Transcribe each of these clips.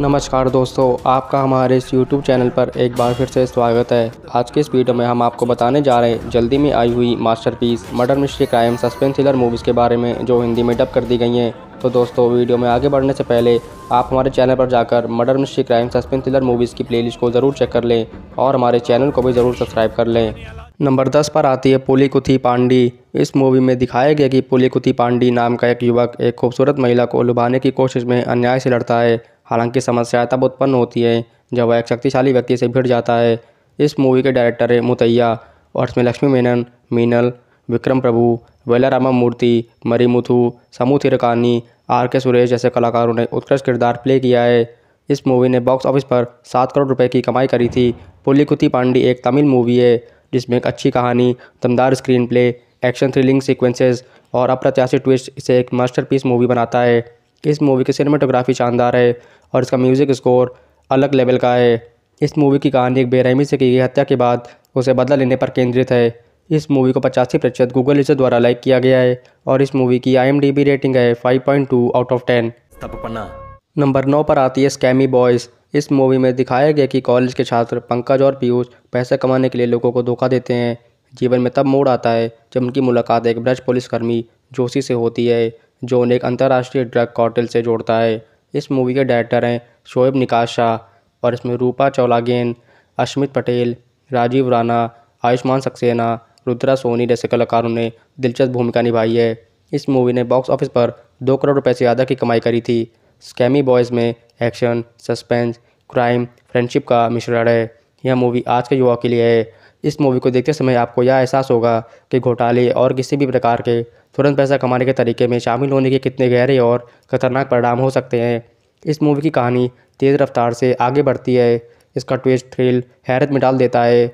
नमस्कार दोस्तों आपका हमारे इस YouTube चैनल पर एक बार फिर से स्वागत है आज के इस वीडियो में हम आपको बताने जा रहे हैं जल्दी में आई हुई masterpiece murder mystery crime suspense thriller movies के बारे में जो हिंदी में डब कर दी गई हैं तो दोस्तों वीडियो में आगे बढ़ने से पहले आप हमारे चैनल पर जाकर murder mystery crime suspense thriller movies की प्ले को ज़रूर चेक कर लें और हमारे चैनल को भी ज़रूर सब्सक्राइब कर लें नंबर दस पर आती है पुली कुथी पांडी इस मूवी में दिखाया गया कि पुली कुथी पांडी नाम का एक युवक एक खूबसूरत महिला को लुभाने की कोशिश में अन्याय से लड़ता है हालांकि समस्या तब उत्पन्न होती है जब वह एक शक्तिशाली व्यक्ति से भिड़ जाता है इस मूवी के डायरेक्टर है मुतैया और इसमें Lakshmi Menon Meenal Vikram Prabhu Velarama Murthy Marimuthu Samuthirakani R K Suresh जैसे कलाकारों ने उत्कृष्ट किरदार प्ले किया है इस मूवी ने बॉक्स ऑफिस पर सात करोड़ रुपए की कमाई करी थी पुलिकुथी पांडी एक तमिल मूवी है जिसमें एक अच्छी कहानी दमदार screenplay action thrilling sequences और अप्रत्याशित ट्विस्ट इसे एक मास्टरपीस मूवी बनाता है कि इस मूवी की सिनेमाटोग्राफी शानदार है और इसका म्यूज़िक स्कोर अलग लेवल का है इस मूवी की कहानी एक बेरहमी से की गई हत्या के बाद उसे बदला लेने पर केंद्रित है इस मूवी को पचासी प्रतिशत गूगल इसे द्वारा लाइक किया गया है और इस मूवी की आई रेटिंग है five out of ten number नौ पर आती है स्कैमी बॉयज़ इस मूवी में दिखाया गया कि कॉलेज के छात्र पंकज और पीयूष पैसे कमाने के लिए लोगों को धोखा देते हैं जीवन में तब मोड़ आता है जब उनकी मुलाकात एक ब्रज पुलिसकर्मी जोशी से होती है जो उन्हें एक अंतर्राष्ट्रीय ड्रग कॉटल से जोड़ता है इस मूवी के डायरेक्टर हैं शोएब निकाश शाह और इसमें रूपा चौलागेन अश्मित पटेल राजीव राणा आयुष्मान सक्सेना रुद्रा सोनी जैसे कलाकारों ने दिलचस्प भूमिका निभाई है इस मूवी ने बॉक्स ऑफिस पर दो करोड़ रुपए से ज़्यादा की कमाई करी थी स्कैमी बॉयज़ में एक्शन सस्पेंस क्राइम फ्रेंडशिप का मिश्रण है यह मूवी आज के युवा के लिए है इस मूवी को देखते समय आपको यह एहसास होगा कि घोटाले और किसी भी प्रकार के तुरंत पैसा कमाने के तरीके में शामिल होने के कितने गहरे और खतरनाक परिणाम हो सकते हैं इस मूवी की कहानी तेज़ रफ्तार से आगे बढ़ती है इसका ट्विस्ट थ्रिल हैरत में डाल देता है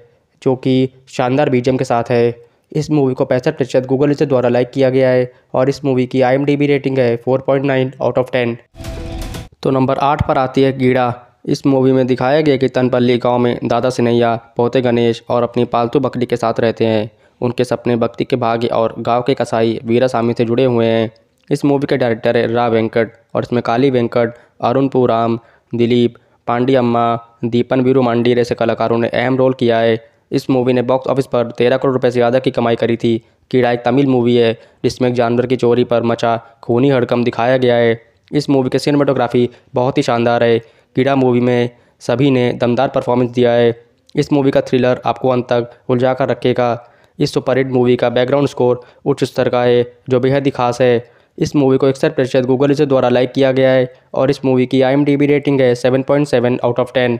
जो कि शानदार बीजम के साथ है इस मूवी को पैंसठ प्रतिशत गूगल से द्वारा लाइक किया गया है और इस मूवी की आई रेटिंग है फोर आउट ऑफ टेन तो नंबर आठ पर आती है गीड़ा इस मूवी में दिखाया गया कि तनपल्ली गांव में दादा सिनैया पोते गणेश और अपनी पालतू बकरी के साथ रहते हैं उनके सपने भक्ति के भाग्य और गांव के कसाई वीरा स्वामी से जुड़े हुए हैं इस मूवी के डायरेक्टर है रा वेंकट और इसमें काली वेंकट अरुण दिलीप पांडी अम्मा दीपन वीरू मांडी जैसे कलाकारों ने अहम रोल किया है इस मूवी ने बॉक्स ऑफिस पर तेरह करोड़ रुपये से ज़्यादा की कमाई करी थी कीड़ा एक तमिल मूवी है जिसमें एक जानवर की चोरी पर मचा खूनी हड़कम दिखाया गया है इस मूवी के सिनेमाटोग्राफी बहुत ही शानदार है कीड़ा मूवी में सभी ने दमदार परफॉर्मेंस दिया है इस मूवी का थ्रिलर आपको अंत तक उलझा कर रखेगा इस सुपरहिट मूवी का बैकग्राउंड स्कोर उच्च स्तर का है जो बेहद ही खास है इस मूवी को इकसठ प्रतिशत गूगल से द्वारा लाइक किया गया है और इस मूवी की आई रेटिंग है seven out of ten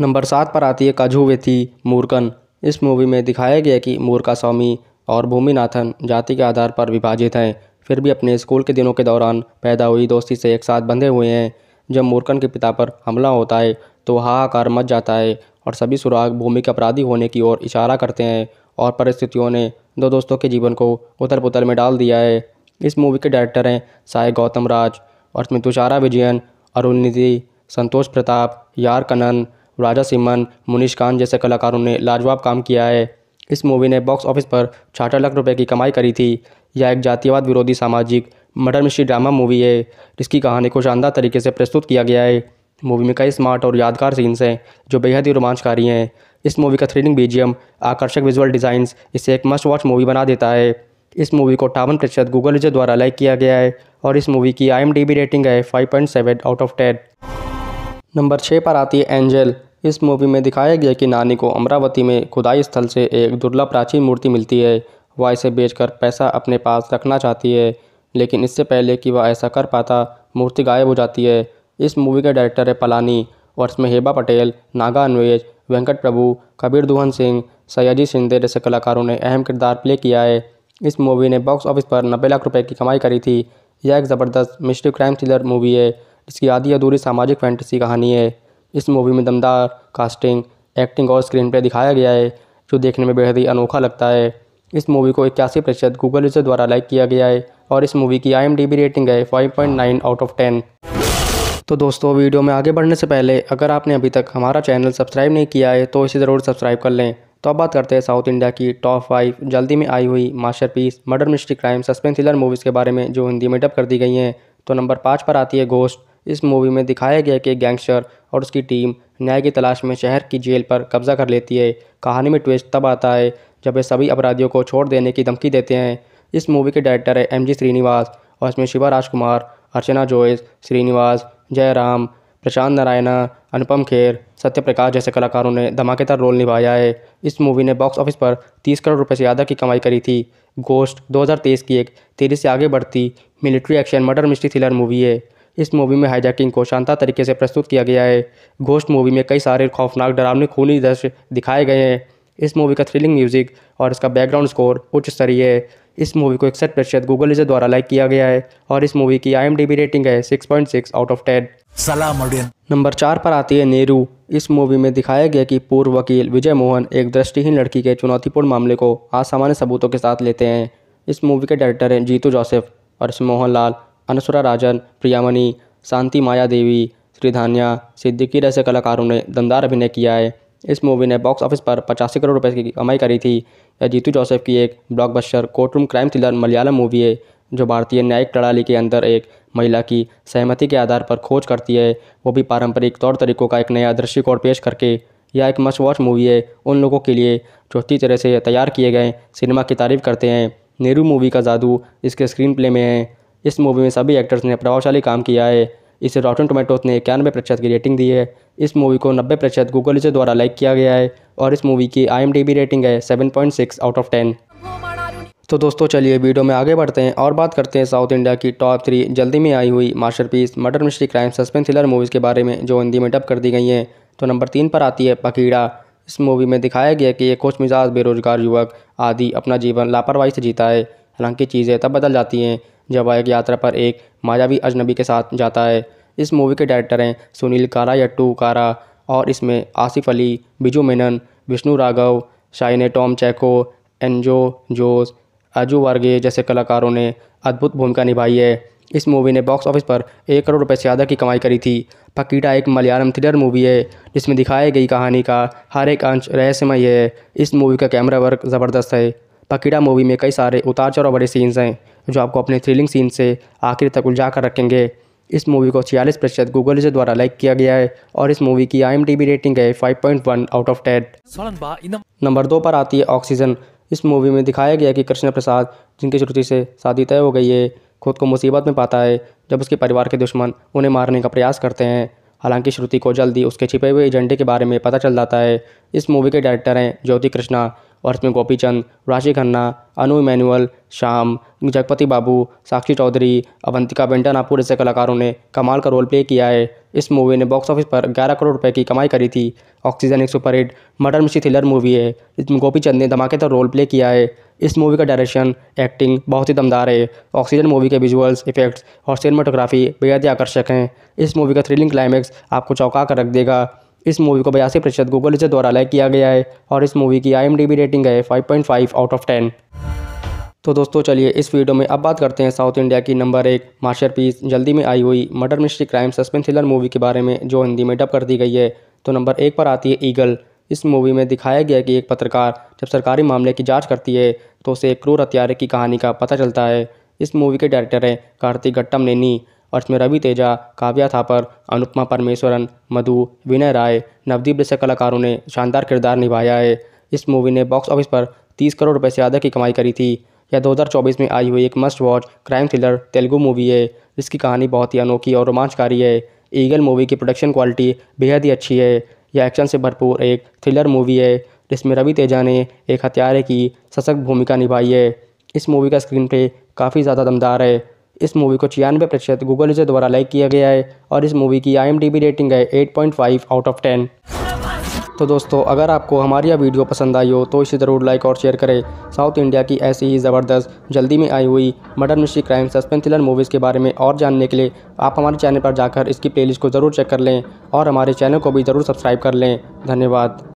number सात पर आती है काजू वेथी मूर्कन इस मूवी में दिखाया गया कि मूर्का स्वामी और भूमिनाथन जाति के आधार पर विभाजित हैं फिर भी अपने स्कूल के दिनों के दौरान पैदा हुई दोस्ती से एक साथ बंधे हुए हैं जब मूर्खन के पिता पर हमला होता है तो हाहाकार मच जाता है और सभी सुराग भूमि के अपराधी होने की ओर इशारा करते हैं और परिस्थितियों ने दो दोस्तों के जीवन को उथल पुथल में डाल दिया है इस मूवी के डायरेक्टर हैं साय गौतम राज और इसमें तुषारा विजयन अरुण निधि संतोष प्रताप यार कनन राजा सिमन मुनीष खान जैसे कलाकारों ने लाजवाब काम किया है इस मूवी ने बॉक्स ऑफिस पर छाठ लाख रुपए की कमाई करी थी यह एक जातिवाद विरोधी सामाजिक मर्डर मिस्ट्री ड्रामा मूवी है जिसकी कहानी को शानदार तरीके से प्रस्तुत किया गया है मूवी में कई स्मार्ट और यादगार सीन्स हैं जो बेहद ही रोमांचकारी हैं इस मूवी का थ्रिलिंग बीजियम आकर्षक विजुअल डिज़ाइंस इसे एक मस्ट वॉच मूवी बना देता है इस मूवी को अठावन प्रतिशत गूगल यूजर द्वारा लाइक किया गया है और इस मूवी की आई रेटिंग है seven out of ten number छः पर आती है एंजल इस मूवी में दिखाया गया कि नानी को अमरावती में खुदाई स्थल से एक दुर्लभ प्राचीन मूर्ति मिलती है वह इसे बेचकर पैसा अपने पास रखना चाहती है लेकिन इससे पहले कि वह ऐसा कर पाता मूर्ति गायब हो जाती है इस मूवी के डायरेक्टर है पलानी और इसमें हेबा पटेल नागा अनवेज वेंकट प्रभु कबीर दुहन सिंह सयाजी शिंदे जैसे कलाकारों ने अहम किरदार प्ले किया है इस मूवी ने बॉक्स ऑफिस पर नब्बे लाख रुपए की कमाई करी थी यह एक ज़बरदस्त मिस्ट्री क्राइम थ्रिलर मूवी है जिसकी आधी अधूरी सामाजिक फैंटेसी कहानी है इस मूवी में दमदार कास्टिंग एक्टिंग और स्क्रीन पर दिखाया गया है जो देखने में बेहद ही अनोखा लगता है इस मूवी को इक्यासी प्रतिशत गूगल यूजर द्वारा लाइक किया गया है और इस मूवी की आई रेटिंग है 5.9 आउट ऑफ 10 तो दोस्तों वीडियो में आगे बढ़ने से पहले अगर आपने अभी तक हमारा चैनल सब्सक्राइब नहीं किया है तो इसे ज़रूर सब्सक्राइब कर लें तो अब बात करते हैं साउथ इंडिया की टॉप फाइव जल्दी में आई हुई masterpiece murder mystery crime suspense thriller movies के बारे में जो हिंदी में डब कर दी गई हैं तो नंबर पाँच पर आती है गोस्ट इस मूवी में दिखाया गया कि गैंगस्टर और उसकी टीम न्याय की तलाश में शहर की जेल पर कब्जा कर लेती है कहानी में ट्विस्ट तब आता है जब वे सभी अपराधियों को छोड़ देने की धमकी देते हैं इस मूवी के डायरेक्टर है एम जी श्रीनिवास और इसमें शिवा राजकुमार अर्चना जोइस श्रीनिवास जयराम प्रशांत नारायणा अनुपम खेर सत्यप्रकाश जैसे कलाकारों ने धमाकेदार रोल निभाया है इस मूवी ने बॉक्स ऑफिस पर 30 करोड़ रुपए से ज़्यादा की कमाई करी थी गोस्ट 2023 की एक तेजी से आगे बढ़ती military action murder mystery thriller movie है इस मूवी में हाईजैकिंग को शानदार तरीके से प्रस्तुत किया गया है गोस्ट मूवी में कई सारे खौफनाक डरावने खूनी दृश्य दिखाए गए हैं इस मूवी का थ्रिलिंग म्यूजिक और इसका बैकग्राउंड स्कोर उच्च स्तरीय है इस मूवी को इकसठ प्रतिशत गूगल यूजर द्वारा लाइक किया गया है और इस मूवी की आई रेटिंग है six point six out of ten सलाम नंबर चार पर आती है नेहरू इस मूवी में दिखाया गया कि पूर्व वकील विजय मोहन एक दृष्टिहीन लड़की के चुनौतीपूर्ण मामले को असामान्य सबूतों के साथ लेते हैं इस मूवी के डायरेक्टर हैं जीतू जोसेफ और इसमें लाल अनसुरा राजन प्रियामणि शांति माया देवी श्रीधान्या सिद्दीकी जैसे कलाकारों ने दमदार अभिनय किया है इस मूवी ने बॉक्स ऑफिस पर पचासी करोड़ रुपए की कमाई करी थी यह जीतू जोसेफ की एक blockbuster courtroom crime thriller Malayalam movie है जो भारतीय न्यायिक प्रणाली के अंदर एक महिला की सहमति के आधार पर खोज करती है वो भी पारंपरिक तौर तरीकों का एक नया दृष्टिकोण पेश करके यह एक मस्ट वॉच मूवी है उन लोगों के लिए जो अच्छी तरह से तैयार किए गए सिनेमा की तारीफ करते हैं नेहरू मूवी का जादू इसके स्क्रीन प्ले में है इस मूवी में सभी एक्टर्स ने प्रभावशाली काम किया है इसे रॉटन टोमेटोज ने इक्यानवे प्रतिशत की रेटिंग दी है इस मूवी को नब्बे प्रतिशत गूगल इसे द्वारा लाइक किया गया है और इस मूवी की आई रेटिंग है seven point six out of ten तो दोस्तों चलिए वीडियो में आगे बढ़ते हैं और बात करते हैं साउथ इंडिया की टॉप थ्री जल्दी में आई हुई masterpiece murder mystery crime suspense thriller movies के बारे में जो हिंदी में डब कर दी गई हैं तो नंबर तीन पर आती है पकीड़ा इस मूवी में दिखाया गया कि एक खुश मिजाज बेरोजगार युवक आदि अपना जीवन लापरवाही से जीता है हालांकि चीज़ें तब बदल जाती हैं जब एक यात्रा पर एक मायावी अजनबी के साथ जाता है इस मूवी के डायरेक्टर हैं सुनील कारा यट्टू कारा और इसमें आसिफ अली बिजू मेनन विष्णु राघव शाइने टॉम चैको एनजो जोस अजू वर्गे जैसे कलाकारों ने अद्भुत भूमिका निभाई है इस मूवी ने बॉक्स ऑफिस पर एक करोड़ रुपए से ज़्यादा की कमाई करी थी पकीटा एक मलयालम थ्रिलर मूवी है जिसमें दिखाई गई कहानी का हर एक अंश रहस्यमय है इस मूवी का कैमरा वर्क ज़बरदस्त है पकीड़ा मूवी में कई सारे उतार चढ़ाव बड़े सीन्स हैं जो आपको अपने थ्रिलिंग सीन से आखिर तक उलझा कर रखेंगे इस मूवी को छियालीस प्रतिशत गूगल के द्वारा लाइक किया गया है और इस मूवी की आई रेटिंग है 5.1 आउट ऑफ टेन नंबर दो पर आती है ऑक्सीजन इस मूवी में दिखाया गया कि कृष्ण प्रसाद जिनकी श्रुति से शादी तय हो गई है खुद को मुसीबत में पाता है जब उसके परिवार के दुश्मन उन्हें मारने का प्रयास करते हैं हालांकि श्रुति को जल्दी उसके छिपे हुए एजेंडे के बारे में पता चल जाता है इस मूवी के डायरेक्टर हैं ज्योति कृष्णा और इसमें गोपी चंद राशि खन्ना अनु इमैनुअल श्याम जगपति बाबू साक्षी चौधरी अवंतिका बेंटा नागपुर जैसे कलाकारों ने कमाल का रोल प्ले किया है इस मूवी ने बॉक्स ऑफिस पर 11 करोड़ रुपए की कमाई करी थी ऑक्सीजन एक super hit murder mystery thriller movie है इसमें गोपी चंद ने धमाकेदार रोल प्ले किया है इस मूवी का डायरेक्शन एक्टिंग बहुत ही दमदार है ऑक्सीजन मूवी के विजुअल्स इफेक्ट्स और सिनेमाटोग्राफी बेहद ही आकर्षक हैं इस मूवी का थ्रिलिंग क्लाइमैक्स आपको चौंका कर रख देगा इस मूवी को बयासी प्रतिशत गूगल द्वारा लाइक किया गया है और इस मूवी की आई रेटिंग है फाइव आउट ऑफ टेन तो दोस्तों चलिए इस वीडियो में अब बात करते हैं साउथ इंडिया की नंबर एक मास्टर जल्दी में आई हुई murder mystery crime suspense thriller movie के बारे में जो हिंदी में डब कर दी गई है तो नंबर एक पर आती है ईगल इस मूवी में दिखाया गया कि एक पत्रकार जब सरकारी मामले की जांच करती है तो उसे एक क्रूर हत्यारे की कहानी का पता चलता है इस मूवी के डायरेक्टर हैं कार्तिक गट्टम नेनी और इसमें रवि तेजा काव्या थापर अनुपमा परमेश्वरन मधु विनय राय नवदीप जैसे कलाकारों ने शानदार किरदार निभाया है इस मूवी ने बॉक्स ऑफिस पर तीस करोड़ रुपये से ज़्यादा की कमाई करी थी यह 2024 में आई हुई एक must watch crime thriller Telugu movie है जिसकी कहानी बहुत ही अनोखी और रोमांचकारी है ईगल मूवी की प्रोडक्शन क्वालिटी बेहद ही अच्छी है यह एक्शन से भरपूर एक थ्रिलर मूवी है जिसमें रवि तेजा ने एक हत्यारे की सशक्त भूमिका निभाई है इस मूवी का स्क्रीन प्ले काफ़ी ज़्यादा दमदार है इस मूवी को छियानवे प्रतिशत गूगल से द्वारा लाइक किया गया है और इस मूवी की आई रेटिंग है एट आउट ऑफ टेन तो दोस्तों अगर आपको हमारी यह वीडियो पसंद आई हो तो इसे ज़रूर लाइक और शेयर करें साउथ इंडिया की ऐसी ही ज़बरदस्त जल्दी में आई हुई murder mystery crime suspense thriller movies के बारे में और जानने के लिए आप हमारे चैनल पर जाकर इसकी प्लेलिस्ट को ज़रूर चेक कर लें और हमारे चैनल को भी ज़रूर सब्सक्राइब कर लें धन्यवाद